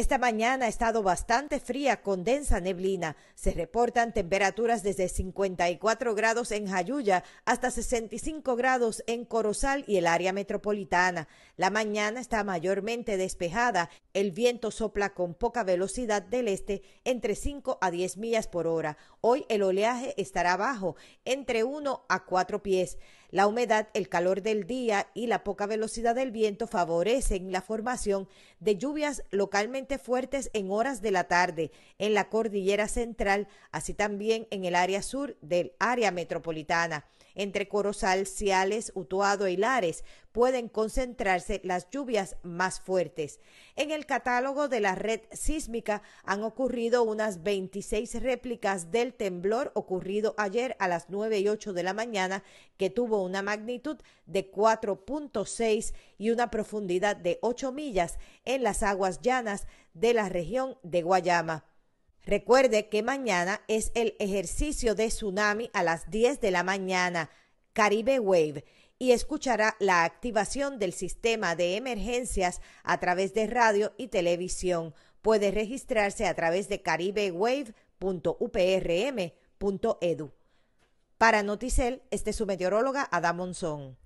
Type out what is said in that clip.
Esta mañana ha estado bastante fría con densa neblina. Se reportan temperaturas desde 54 grados en Jayuya hasta 65 grados en Corozal y el área metropolitana. La mañana está mayormente despejada. El viento sopla con poca velocidad del este entre 5 a 10 millas por hora. Hoy el oleaje estará bajo, entre 1 a 4 pies. La humedad, el calor del día y la poca velocidad del viento favorecen la formación de lluvias localmente fuertes en horas de la tarde en la cordillera central, así también en el área sur del área metropolitana. Entre Corozal, Ciales, Utuado y Lares pueden concentrarse las lluvias más fuertes. En el catálogo de la red sísmica han ocurrido unas 26 réplicas del temblor ocurrido ayer a las 9 y 8 de la mañana, que tuvo una magnitud de 4.6 y una profundidad de 8 millas en las aguas llanas de la región de Guayama. Recuerde que mañana es el ejercicio de tsunami a las 10 de la mañana, Caribe Wave, y escuchará la activación del sistema de emergencias a través de radio y televisión. Puede registrarse a través de caribewave.uprm.edu. Para Noticel, este es su meteoróloga Adam Monzón.